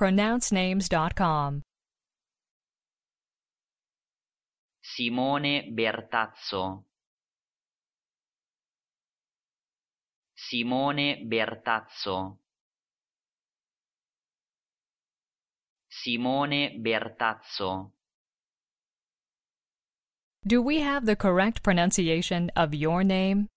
pronouncenames.com. Simone Bertazzo Simone Bertazzo Simone Bertazzo Do we have the correct pronunciation of your name?